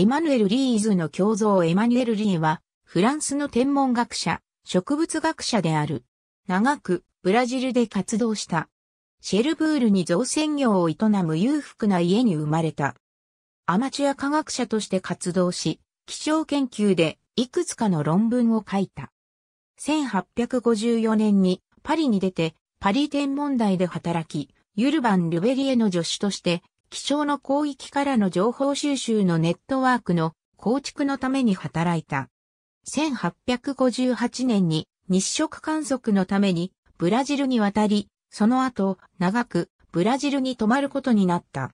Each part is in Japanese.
エマヌエル・リーズの胸像エマニュエル・リーは、フランスの天文学者、植物学者である。長く、ブラジルで活動した。シェルブールに造船業を営む裕福な家に生まれた。アマチュア科学者として活動し、気象研究でいくつかの論文を書いた。1854年にパリに出て、パリ天文台で働き、ユルバン・ルベリエの助手として気象の広域からの情報収集のネットワークの構築のために働いた。1858年に日食観測のためにブラジルに渡り、その後長くブラジルに泊まることになった。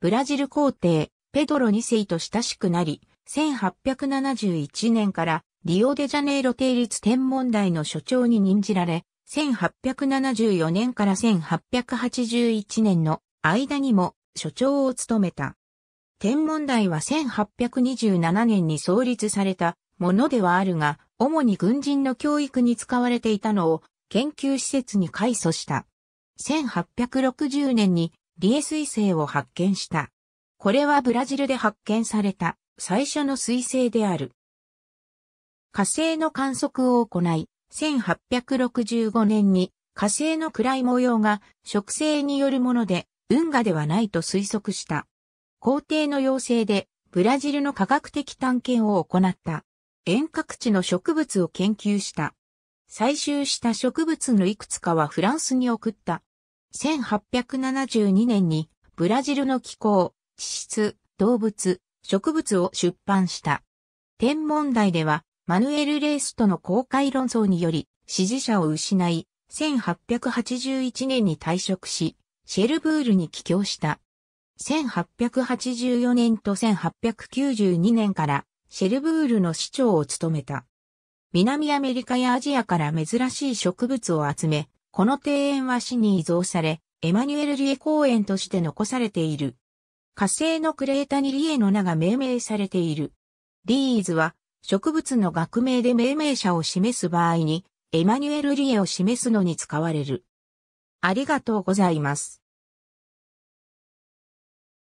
ブラジル皇帝ペドロ2世と親しくなり、1871年からリオデジャネイロ定律天文台の所長に任じられ、1874年から1881年の間にも所長を務めた。天文台は1827年に創立されたものではあるが、主に軍人の教育に使われていたのを研究施設に改祖した。1860年にリエ彗星を発見した。これはブラジルで発見された最初の彗星である。火星の観測を行い、1865年に火星の暗い模様が植生によるもので運河ではないと推測した。皇帝の要請で、ブラジルの科学的探検を行った。遠隔地の植物を研究した。採集した植物のいくつかはフランスに送った。1872年にブラジルの気候、地質、動物、植物を出版した。天文台ではマヌエル・レースとの公開論争により支持者を失い、1881年に退職し、シェルブールに帰郷した。1884年と1892年からシェルブールの市長を務めた。南アメリカやアジアから珍しい植物を集め、この庭園は市に移動され、エマニュエル・リエ公園として残されている。火星のクレータにリエの名が命名されている。リーズは植物の学名で命名者を示す場合に、エマニュエル・リエを示すのに使われる。ありがとうございます。